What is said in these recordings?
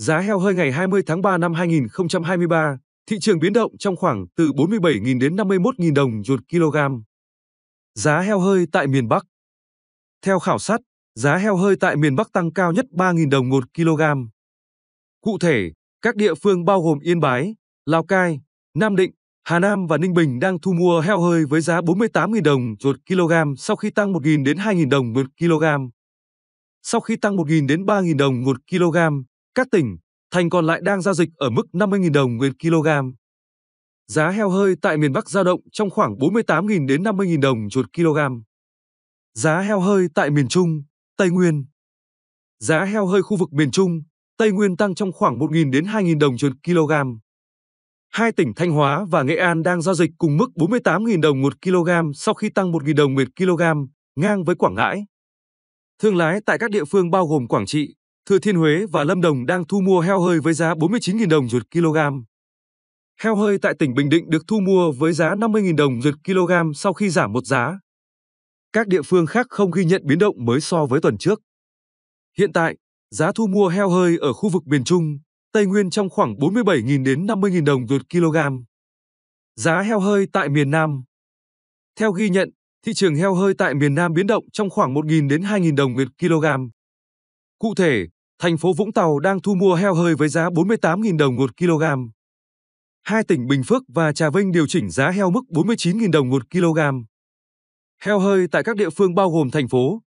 Giá heo hơi ngày 20 tháng 3 năm 2023, thị trường biến động trong khoảng từ 47.000 đến 51.000 đồng một kg. Giá heo hơi tại miền Bắc Theo khảo sát, giá heo hơi tại miền Bắc tăng cao nhất 3.000 đồng một kg. Cụ thể, các địa phương bao gồm Yên Bái, Lào Cai, Nam Định, Hà Nam và Ninh Bình đang thu mua heo hơi với giá 48.000 đồng một kg sau khi tăng 1.000 đến 2.000 đồng một kg. Sau khi tăng 1.000 đến 3.000 đồng một kg, các tỉnh, thành còn lại đang giao dịch ở mức 50.000 đồng nguyên kg. Giá heo hơi tại miền Bắc giao động trong khoảng 48.000 đến 50.000 đồng chuột kg. Giá heo hơi tại miền Trung, Tây Nguyên. Giá heo hơi khu vực miền Trung, Tây Nguyên tăng trong khoảng 1.000 đến 2.000 đồng chuột kg. Hai tỉnh Thanh Hóa và Nghệ An đang giao dịch cùng mức 48.000 đồng một kg sau khi tăng 1.000 đồng một kg, ngang với Quảng Ngãi. Thương lái tại các địa phương bao gồm Quảng Trị, Thừa Thiên Huế và Lâm Đồng đang thu mua heo hơi với giá 49.000 đồng một kg. Heo hơi tại tỉnh Bình Định được thu mua với giá 50.000 đồng một kg sau khi giảm một giá. Các địa phương khác không ghi nhận biến động mới so với tuần trước. Hiện tại, giá thu mua heo hơi ở khu vực miền Trung, Tây Nguyên trong khoảng 47.000 đến 50.000 đồng một kg. Giá heo hơi tại miền Nam Theo ghi nhận, thị trường heo hơi tại miền Nam biến động trong khoảng 1.000 đến 2.000 đồng một kg. Cụ thể, thành phố Vũng Tàu đang thu mua heo hơi với giá 48.000 đồng một kg. Hai tỉnh Bình Phước và Trà Vinh điều chỉnh giá heo mức 49.000 đồng một kg. Heo hơi tại các địa phương bao gồm thành phố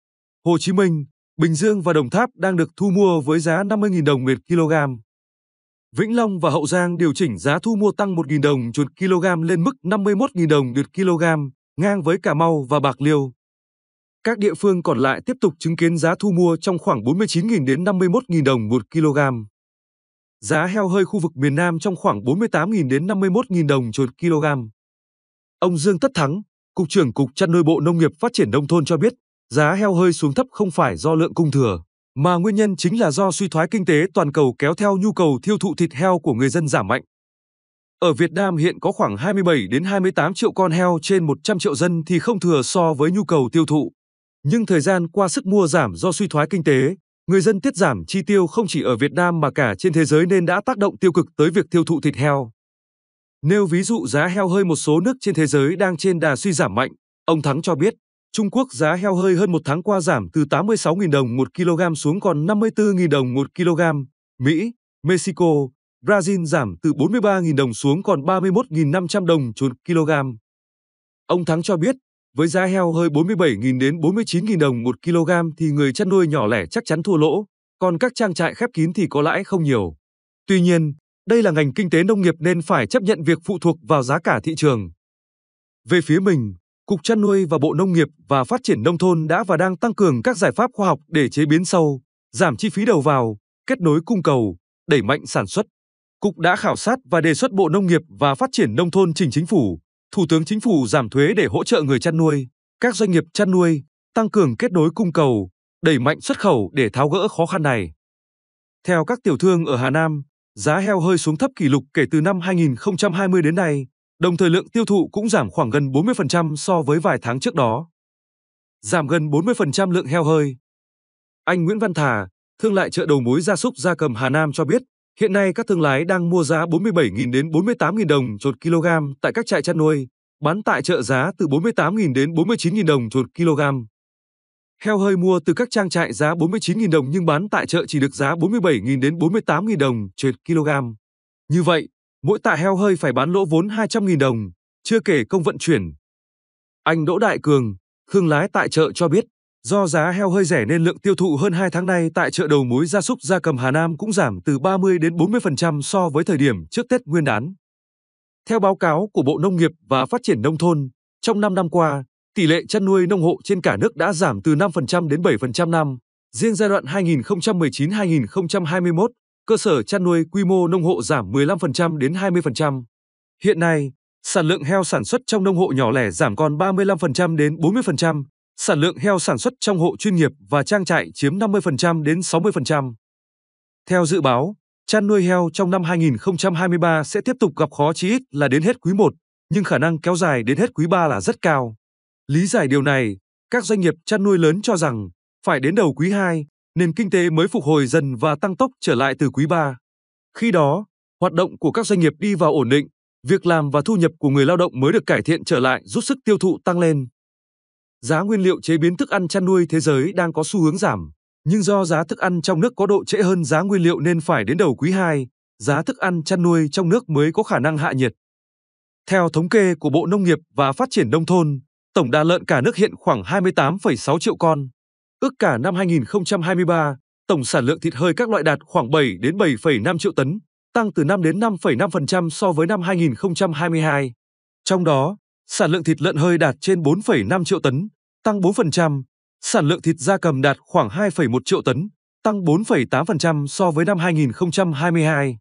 Hồ Chí Minh, Bình Dương và Đồng Tháp đang được thu mua với giá 50.000 đồng một kg. Vĩnh Long và Hậu Giang điều chỉnh giá thu mua tăng 1.000 đồng chuột kg lên mức 51.000 đồng một kg, ngang với Cà Mau và Bạc Liêu. Các địa phương còn lại tiếp tục chứng kiến giá thu mua trong khoảng 49.000 đến 51.000 đồng một kg. Giá heo hơi khu vực miền Nam trong khoảng 48.000 đến 51.000 đồng một kg. Ông Dương Tất Thắng, Cục trưởng Cục chăn nuôi Bộ Nông nghiệp Phát triển Nông thôn cho biết, giá heo hơi xuống thấp không phải do lượng cung thừa, mà nguyên nhân chính là do suy thoái kinh tế toàn cầu kéo theo nhu cầu tiêu thụ thịt heo của người dân giảm mạnh. Ở Việt Nam hiện có khoảng 27 đến 28 triệu con heo trên 100 triệu dân thì không thừa so với nhu cầu tiêu thụ. Nhưng thời gian qua sức mua giảm do suy thoái kinh tế, người dân tiết giảm chi tiêu không chỉ ở Việt Nam mà cả trên thế giới nên đã tác động tiêu cực tới việc tiêu thụ thịt heo. Nêu ví dụ giá heo hơi một số nước trên thế giới đang trên đà suy giảm mạnh, ông Thắng cho biết, Trung Quốc giá heo hơi hơn một tháng qua giảm từ 86.000 đồng 1 kg xuống còn 54.000 đồng 1 kg, Mỹ, Mexico, Brazil giảm từ 43.000 đồng xuống còn 31.500 đồng trên kg. Ông Thắng cho biết, với giá heo hơi 47.000 đến 49.000 đồng 1 kg thì người chăn nuôi nhỏ lẻ chắc chắn thua lỗ, còn các trang trại khép kín thì có lãi không nhiều. Tuy nhiên, đây là ngành kinh tế nông nghiệp nên phải chấp nhận việc phụ thuộc vào giá cả thị trường. Về phía mình, Cục Chăn nuôi và Bộ Nông nghiệp và Phát triển Nông thôn đã và đang tăng cường các giải pháp khoa học để chế biến sâu, giảm chi phí đầu vào, kết nối cung cầu, đẩy mạnh sản xuất. Cục đã khảo sát và đề xuất Bộ Nông nghiệp và Phát triển Nông thôn trình chính phủ Thủ tướng Chính phủ giảm thuế để hỗ trợ người chăn nuôi, các doanh nghiệp chăn nuôi, tăng cường kết nối cung cầu, đẩy mạnh xuất khẩu để tháo gỡ khó khăn này. Theo các tiểu thương ở Hà Nam, giá heo hơi xuống thấp kỷ lục kể từ năm 2020 đến nay, đồng thời lượng tiêu thụ cũng giảm khoảng gần 40% so với vài tháng trước đó. Giảm gần 40% lượng heo hơi. Anh Nguyễn Văn Thà, thương lại chợ đầu mối gia súc gia cầm Hà Nam cho biết, Hiện nay các thương lái đang mua giá 47.000 đến 48.000 đồng chột kg tại các trại chăn nuôi, bán tại chợ giá từ 48.000 đến 49.000 đồng chột kg. Heo hơi mua từ các trang trại giá 49.000 đồng nhưng bán tại chợ chỉ được giá 47.000 đến 48.000 đồng chột kg. Như vậy, mỗi tạ heo hơi phải bán lỗ vốn 200.000 đồng, chưa kể công vận chuyển. Anh Đỗ Đại Cường, thương lái tại chợ cho biết, Do giá heo hơi rẻ nên lượng tiêu thụ hơn 2 tháng nay tại chợ đầu mối gia súc gia cầm Hà Nam cũng giảm từ 30 đến 40% so với thời điểm trước Tết Nguyên đán. Theo báo cáo của Bộ Nông nghiệp và Phát triển Nông thôn, trong 5 năm qua, tỷ lệ chăn nuôi nông hộ trên cả nước đã giảm từ 5% đến 7% năm. Riêng giai đoạn 2019-2021, cơ sở chăn nuôi quy mô nông hộ giảm 15% đến 20%. Hiện nay, sản lượng heo sản xuất trong nông hộ nhỏ lẻ giảm còn 35% đến 40%, sản lượng heo sản xuất trong hộ chuyên nghiệp và trang trại chiếm 50% đến 60%. Theo dự báo, chăn nuôi heo trong năm 2023 sẽ tiếp tục gặp khó chí ít là đến hết quý 1, nhưng khả năng kéo dài đến hết quý 3 là rất cao. Lý giải điều này, các doanh nghiệp chăn nuôi lớn cho rằng phải đến đầu quý 2, nền kinh tế mới phục hồi dần và tăng tốc trở lại từ quý 3. Khi đó, hoạt động của các doanh nghiệp đi vào ổn định, việc làm và thu nhập của người lao động mới được cải thiện trở lại giúp sức tiêu thụ tăng lên. Giá nguyên liệu chế biến thức ăn chăn nuôi thế giới đang có xu hướng giảm, nhưng do giá thức ăn trong nước có độ trễ hơn giá nguyên liệu nên phải đến đầu quý 2, giá thức ăn chăn nuôi trong nước mới có khả năng hạ nhiệt. Theo thống kê của Bộ Nông nghiệp và Phát triển Nông thôn, tổng đàn lợn cả nước hiện khoảng 28,6 triệu con. Ước cả năm 2023, tổng sản lượng thịt hơi các loại đạt khoảng 7 đến 7,5 triệu tấn, tăng từ 5 đến 5,5% so với năm 2022. Trong đó, sản lượng thịt lợn hơi đạt trên 4,5 triệu tấn, tăng 4%, sản lượng thịt gia cầm đạt khoảng 2,1 triệu tấn, tăng 4,8% so với năm 2022.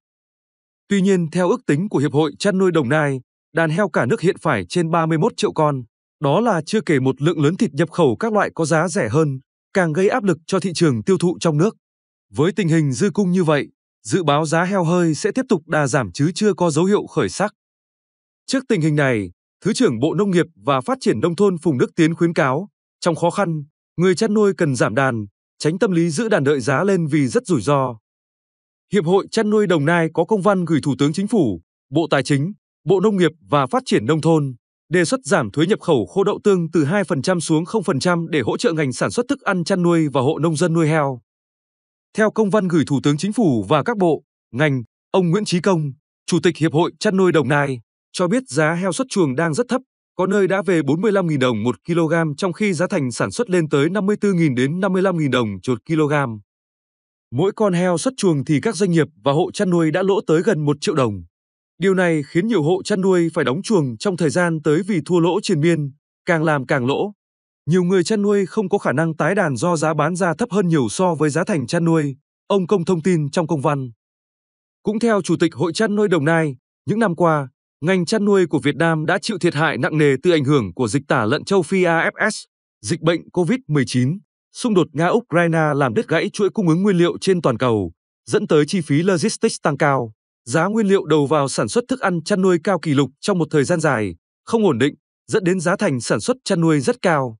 Tuy nhiên, theo ước tính của Hiệp hội Chăn nuôi Đồng Nai, đàn heo cả nước hiện phải trên 31 triệu con, đó là chưa kể một lượng lớn thịt nhập khẩu các loại có giá rẻ hơn, càng gây áp lực cho thị trường tiêu thụ trong nước. Với tình hình dư cung như vậy, dự báo giá heo hơi sẽ tiếp tục đà giảm chứ chưa có dấu hiệu khởi sắc. Trước tình hình này, Thứ trưởng Bộ Nông nghiệp và Phát triển Nông thôn Phùng Đức Tiến khuyến cáo, trong khó khăn, người chăn nuôi cần giảm đàn, tránh tâm lý giữ đàn đợi giá lên vì rất rủi ro. Hiệp hội chăn nuôi Đồng Nai có công văn gửi Thủ tướng Chính phủ, Bộ Tài chính, Bộ Nông nghiệp và Phát triển Nông thôn đề xuất giảm thuế nhập khẩu khô đậu tương từ 2% xuống 0% để hỗ trợ ngành sản xuất thức ăn chăn nuôi và hộ nông dân nuôi heo. Theo công văn gửi Thủ tướng Chính phủ và các bộ, ngành, ông Nguyễn Trí Công, Chủ tịch Hiệp hội Chăn nuôi Đồng Nai, cho biết giá heo xuất chuồng đang rất thấp, có nơi đã về 45.000 đồng 1 kg trong khi giá thành sản xuất lên tới 54.000 đến 55.000 đồng 1 kg. Mỗi con heo xuất chuồng thì các doanh nghiệp và hộ chăn nuôi đã lỗ tới gần 1 triệu đồng. Điều này khiến nhiều hộ chăn nuôi phải đóng chuồng trong thời gian tới vì thua lỗ triền miên, càng làm càng lỗ. Nhiều người chăn nuôi không có khả năng tái đàn do giá bán ra thấp hơn nhiều so với giá thành chăn nuôi, ông Công thông tin trong công văn. Cũng theo Chủ tịch Hội chăn nuôi Đồng Nai, những năm qua, Ngành chăn nuôi của Việt Nam đã chịu thiệt hại nặng nề từ ảnh hưởng của dịch tả lợn châu Phi AFS, dịch bệnh COVID-19, xung đột Nga-Ukraine làm đứt gãy chuỗi cung ứng nguyên liệu trên toàn cầu, dẫn tới chi phí logistics tăng cao, giá nguyên liệu đầu vào sản xuất thức ăn chăn nuôi cao kỷ lục trong một thời gian dài, không ổn định, dẫn đến giá thành sản xuất chăn nuôi rất cao.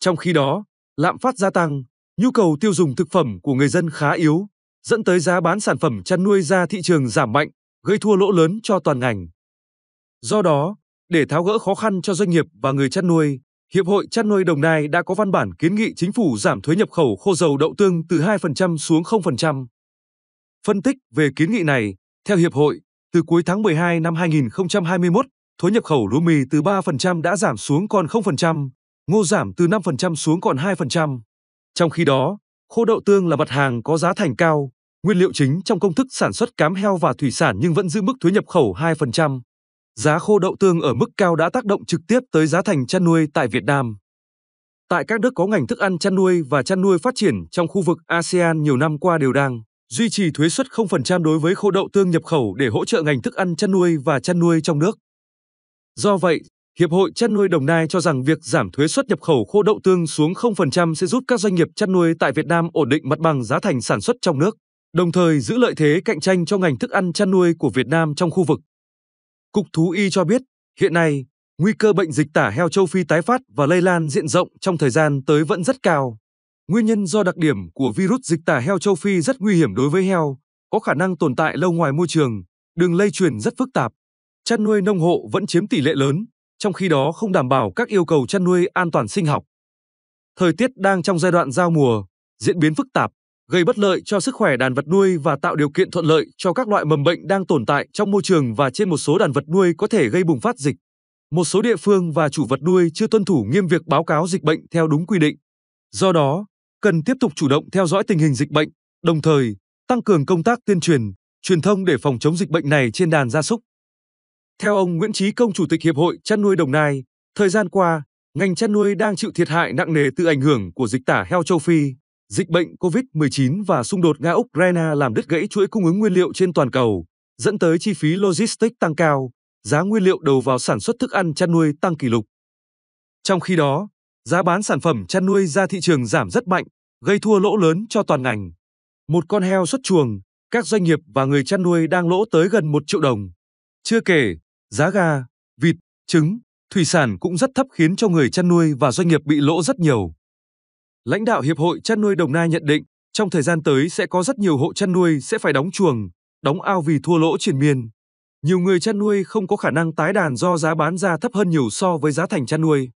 Trong khi đó, lạm phát gia tăng, nhu cầu tiêu dùng thực phẩm của người dân khá yếu, dẫn tới giá bán sản phẩm chăn nuôi ra thị trường giảm mạnh, gây thua lỗ lớn cho toàn ngành. Do đó, để tháo gỡ khó khăn cho doanh nghiệp và người chăn nuôi, Hiệp hội chăn nuôi Đồng Nai đã có văn bản kiến nghị chính phủ giảm thuế nhập khẩu khô dầu đậu tương từ 2% xuống 0%. Phân tích về kiến nghị này, theo Hiệp hội, từ cuối tháng 12 năm 2021, thuế nhập khẩu lúa mì từ 3% đã giảm xuống còn 0%, ngô giảm từ 5% xuống còn 2%. Trong khi đó, khô đậu tương là mặt hàng có giá thành cao, nguyên liệu chính trong công thức sản xuất cám heo và thủy sản nhưng vẫn giữ mức thuế nhập khẩu 2% giá khô đậu tương ở mức cao đã tác động trực tiếp tới giá thành chăn nuôi tại Việt Nam. Tại các nước có ngành thức ăn chăn nuôi và chăn nuôi phát triển trong khu vực ASEAN nhiều năm qua đều đang duy trì thuế suất 0% đối với khô đậu tương nhập khẩu để hỗ trợ ngành thức ăn chăn nuôi và chăn nuôi trong nước. Do vậy, Hiệp hội chăn nuôi Đồng Nai cho rằng việc giảm thuế suất nhập khẩu khô đậu tương xuống 0% sẽ giúp các doanh nghiệp chăn nuôi tại Việt Nam ổn định mặt bằng giá thành sản xuất trong nước, đồng thời giữ lợi thế cạnh tranh cho ngành thức ăn chăn nuôi của Việt Nam trong khu vực. Cục Thú Y cho biết, hiện nay, nguy cơ bệnh dịch tả heo châu Phi tái phát và lây lan diện rộng trong thời gian tới vẫn rất cao. Nguyên nhân do đặc điểm của virus dịch tả heo châu Phi rất nguy hiểm đối với heo, có khả năng tồn tại lâu ngoài môi trường, đường lây truyền rất phức tạp. Chăn nuôi nông hộ vẫn chiếm tỷ lệ lớn, trong khi đó không đảm bảo các yêu cầu chăn nuôi an toàn sinh học. Thời tiết đang trong giai đoạn giao mùa, diễn biến phức tạp, gây bất lợi cho sức khỏe đàn vật nuôi và tạo điều kiện thuận lợi cho các loại mầm bệnh đang tồn tại trong môi trường và trên một số đàn vật nuôi có thể gây bùng phát dịch. Một số địa phương và chủ vật nuôi chưa tuân thủ nghiêm việc báo cáo dịch bệnh theo đúng quy định. Do đó, cần tiếp tục chủ động theo dõi tình hình dịch bệnh, đồng thời tăng cường công tác tuyên truyền, truyền thông để phòng chống dịch bệnh này trên đàn gia súc. Theo ông Nguyễn Chí Công Chủ tịch Hiệp hội Chăn nuôi Đồng Nai, thời gian qua, ngành chăn nuôi đang chịu thiệt hại nặng nề từ ảnh hưởng của dịch tả heo châu Phi dịch bệnh COVID-19 và xung đột Nga-Ukraine làm đứt gãy chuỗi cung ứng nguyên liệu trên toàn cầu, dẫn tới chi phí logistics tăng cao, giá nguyên liệu đầu vào sản xuất thức ăn chăn nuôi tăng kỷ lục. Trong khi đó, giá bán sản phẩm chăn nuôi ra thị trường giảm rất mạnh, gây thua lỗ lớn cho toàn ngành. Một con heo xuất chuồng, các doanh nghiệp và người chăn nuôi đang lỗ tới gần 1 triệu đồng. Chưa kể, giá gà, vịt, trứng, thủy sản cũng rất thấp khiến cho người chăn nuôi và doanh nghiệp bị lỗ rất nhiều. Lãnh đạo Hiệp hội chăn nuôi Đồng Nai nhận định, trong thời gian tới sẽ có rất nhiều hộ chăn nuôi sẽ phải đóng chuồng, đóng ao vì thua lỗ triền miên. Nhiều người chăn nuôi không có khả năng tái đàn do giá bán ra thấp hơn nhiều so với giá thành chăn nuôi.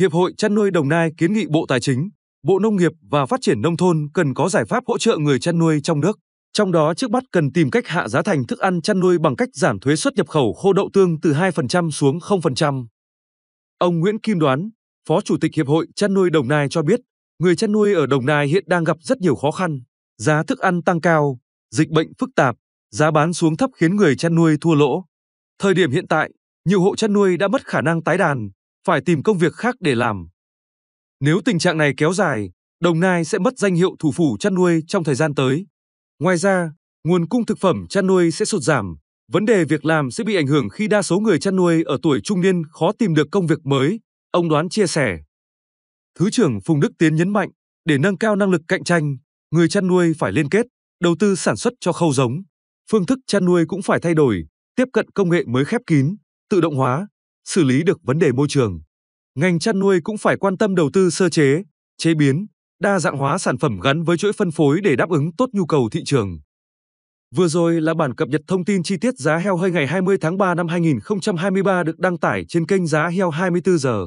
Hiệp hội chăn nuôi Đồng Nai kiến nghị Bộ Tài chính, Bộ Nông nghiệp và Phát triển Nông thôn cần có giải pháp hỗ trợ người chăn nuôi trong nước. Trong đó trước mắt cần tìm cách hạ giá thành thức ăn chăn nuôi bằng cách giảm thuế xuất nhập khẩu khô đậu tương từ 2% xuống 0%. Ông Nguyễn Kim Đoán, Phó Chủ tịch Hiệp hội Chăn nuôi Đồng Nai cho biết, người chăn nuôi ở Đồng Nai hiện đang gặp rất nhiều khó khăn, giá thức ăn tăng cao, dịch bệnh phức tạp, giá bán xuống thấp khiến người chăn nuôi thua lỗ. Thời điểm hiện tại, nhiều hộ chăn nuôi đã mất khả năng tái đàn, phải tìm công việc khác để làm. Nếu tình trạng này kéo dài, Đồng Nai sẽ mất danh hiệu thủ phủ chăn nuôi trong thời gian tới. Ngoài ra, nguồn cung thực phẩm chăn nuôi sẽ sụt giảm, vấn đề việc làm sẽ bị ảnh hưởng khi đa số người chăn nuôi ở tuổi trung niên khó tìm được công việc mới. Ông Đoán chia sẻ. Thứ trưởng Phùng Đức Tiến nhấn mạnh, để nâng cao năng lực cạnh tranh, người chăn nuôi phải liên kết, đầu tư sản xuất cho khâu giống. Phương thức chăn nuôi cũng phải thay đổi, tiếp cận công nghệ mới khép kín, tự động hóa, xử lý được vấn đề môi trường. Ngành chăn nuôi cũng phải quan tâm đầu tư sơ chế, chế biến, đa dạng hóa sản phẩm gắn với chuỗi phân phối để đáp ứng tốt nhu cầu thị trường. Vừa rồi là bản cập nhật thông tin chi tiết giá heo hơi ngày 20 tháng 3 năm 2023 được đăng tải trên kênh Giá Heo 24 giờ.